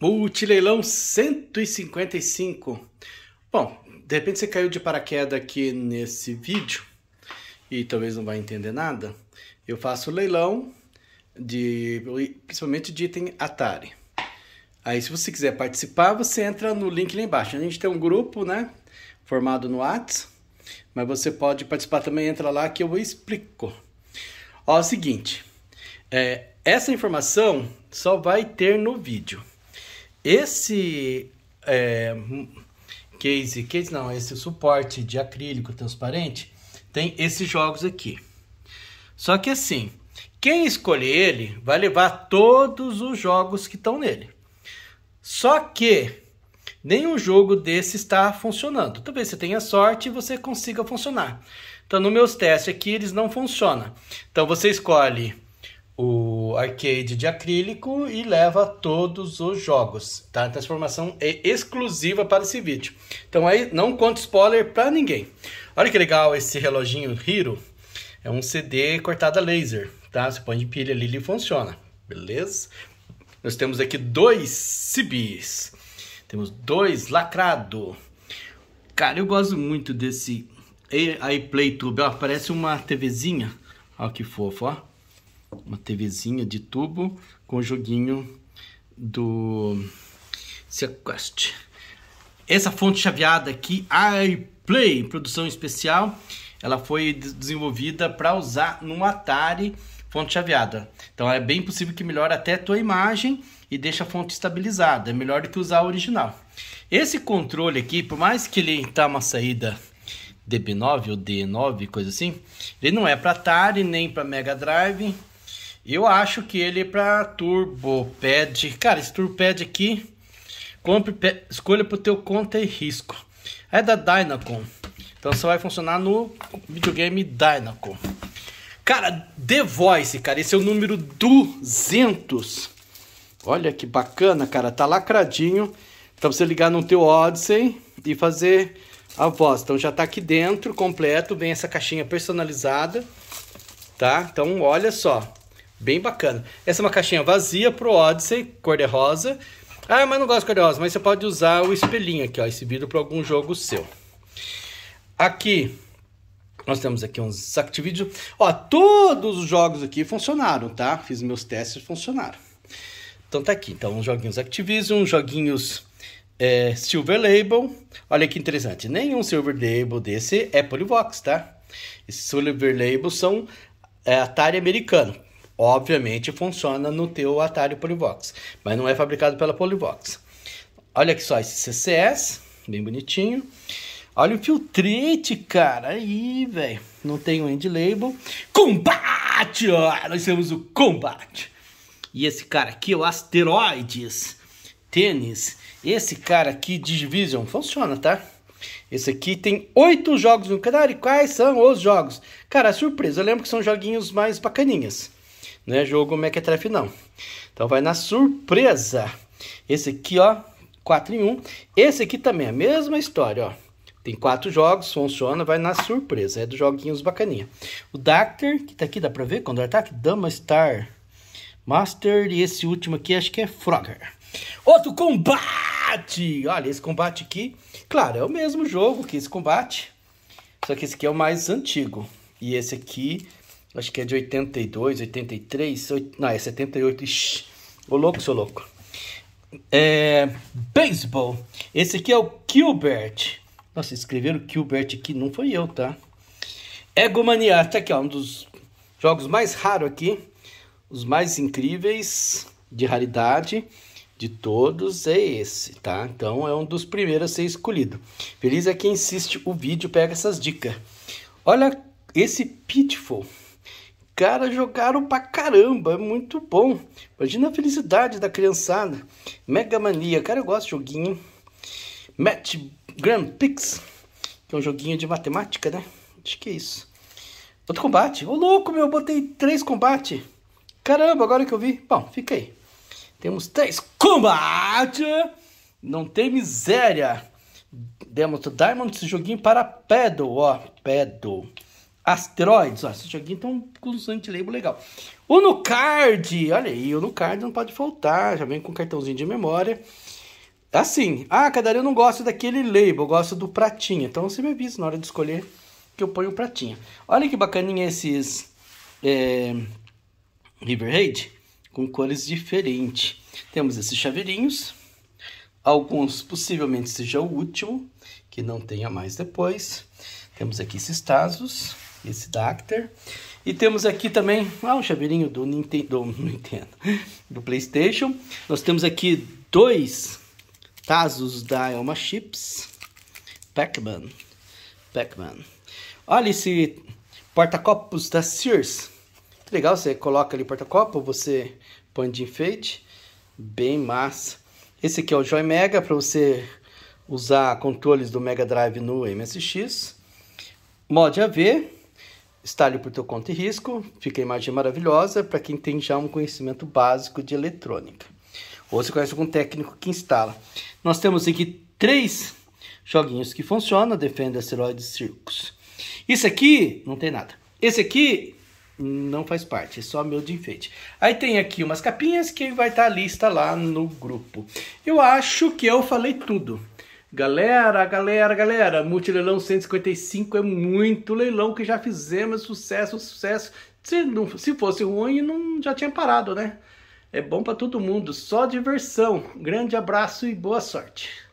Multileilão 155. Bom, de repente você caiu de paraquedas aqui nesse vídeo e talvez não vai entender nada. Eu faço leilão de principalmente de item Atari. Aí se você quiser participar, você entra no link lá embaixo. A gente tem um grupo, né, formado no Whats, mas você pode participar também, entra lá que eu explico. Ó, é o seguinte, é, essa informação só vai ter no vídeo. Esse é, hum, case, case não, esse suporte de acrílico transparente tem esses jogos aqui. Só que assim, quem escolher ele vai levar todos os jogos que estão nele. Só que nenhum jogo desse está funcionando. Talvez você tenha sorte e você consiga funcionar. Então, nos meus testes aqui, eles não funcionam. Então, você escolhe o arcade de acrílico e leva todos os jogos. Tá? A transformação é exclusiva para esse vídeo. Então aí não conto spoiler para ninguém. Olha que legal esse reloginho Hiro. É um CD cortado a laser, tá? Você põe de pilha ali e funciona, beleza? Nós temos aqui dois Sibis, Temos dois lacrado. Cara, eu gosto muito desse Play Tube. Ó, parece uma TVzinha. Olha que fofo, ó uma TVzinha de tubo com o joguinho do Sequest. Essa fonte chaveada aqui, iPlay, produção especial, ela foi desenvolvida para usar no Atari fonte chaveada. Então é bem possível que melhore até a tua imagem e deixe a fonte estabilizada. É melhor do que usar a original. Esse controle aqui, por mais que ele tá uma saída DB9 ou D9, coisa assim, ele não é para Atari nem para Mega Drive eu acho que ele é para Turbo Pad. Cara, esse Turbo Pad aqui, compre, escolha para o teu conta e risco. É da Dynacon. Então só vai funcionar no videogame Dynacon. Cara, The Voice, cara, esse é o número 200. Olha que bacana, cara, tá lacradinho. Então você ligar no teu Odyssey e fazer a voz. Então já tá aqui dentro, completo, vem essa caixinha personalizada, tá? Então olha só. Bem bacana. Essa é uma caixinha vazia pro Odyssey, cor-de-rosa. Ah, mas não gosto de cor-de-rosa, mas você pode usar o espelhinho aqui, ó, esse vidro para algum jogo seu. Aqui, nós temos aqui uns Activision. Ó, todos os jogos aqui funcionaram, tá? Fiz meus testes, funcionaram. Então tá aqui, então, uns joguinhos Activision, uns joguinhos é, Silver Label. Olha que interessante, nenhum Silver Label desse é Polivox, tá? Esses Silver Label são é, Atari americano. Obviamente funciona no teu Atari Polivox, mas não é fabricado pela Polivox. Olha aqui só esse CCS, bem bonitinho. Olha o filtrete, cara. Aí, velho. Não tem o end label. Combate! Ó, nós temos o combate. E esse cara aqui, o asteroides. Tênis. Esse cara aqui, Division, funciona, tá? Esse aqui tem oito jogos no canal. E quais são os jogos? Cara, surpresa. Eu lembro que são joguinhos mais bacaninhas. Não é jogo mequetrefe, não. Então vai na surpresa. Esse aqui, ó, 4 em 1. Esse aqui também, é a mesma história, ó. Tem quatro jogos, funciona, vai na surpresa. É dos joguinhos bacaninha. O Dacter, que tá aqui, dá pra ver? Contra-ataque, Dama Star Master. E esse último aqui, acho que é Frogger. Outro combate! Olha, esse combate aqui, claro, é o mesmo jogo que esse combate. Só que esse aqui é o mais antigo. E esse aqui acho que é de 82, 83, 8, não, é 78. Ixi, o louco, sou louco. É, baseball. Esse aqui é o Gilbert. Nossa, escreveram Gilbert aqui, não foi eu, tá? Egomania, tá aqui, ó, um dos jogos mais raros aqui. Os mais incríveis de raridade de todos é esse, tá? Então é um dos primeiros a ser escolhido. Feliz é quem insiste o vídeo, pega essas dicas. Olha esse Pitfall caras jogaram pra caramba, é muito bom. Imagina a felicidade da criançada. Mega Mania, cara, eu gosto de joguinho. Match Grand Prix, que é um joguinho de matemática, né? Acho que é isso. Outro combate. Ô, louco, meu, eu botei três combates. Caramba, agora que eu vi. Bom, fica aí. Temos três combate. Não tem miséria. Demos o Diamond, esse joguinho para Pedal, ó. Pedal. Asteroides, ó, esse joguinho tem um pulsante label legal. O Nucard, card, olha aí, o Nucard card não pode faltar, já vem com cartãozinho de memória. Assim, ah, Cadarinho eu não gosto daquele label, eu gosto do pratinha. Então você me avisa na hora de escolher que eu ponho o pratinha. Olha que bacaninha esses é, Riverhead com cores diferentes. Temos esses chaveirinhos, alguns possivelmente seja o último, que não tenha mais depois. Temos aqui esses tazos esse Dacter. E temos aqui também ah, um chaveirinho do Nintendo, do Nintendo, do PlayStation. Nós temos aqui dois Tazos da Elma Chips. Pac-Man. Pac-Man. Olha esse porta-copos da Sears. Que legal, você coloca ali porta-copo, você põe de enfeite. Bem massa. Esse aqui é o Joy Mega para você usar controles do Mega Drive no MSX. Mod AV Instale por teu conta e risco, fica a imagem maravilhosa para quem tem já um conhecimento básico de eletrônica. Ou se conhece algum técnico que instala. Nós temos aqui três joguinhos que funcionam, defende asteroides circos. Isso aqui não tem nada. Esse aqui não faz parte, é só meu de enfeite. Aí tem aqui umas capinhas que vai estar tá a lista lá no grupo. Eu acho que eu falei tudo. Galera, galera, galera, Multileilão 155 é muito leilão que já fizemos, sucesso, sucesso. Se, não, se fosse ruim, não já tinha parado, né? É bom para todo mundo, só diversão. Grande abraço e boa sorte.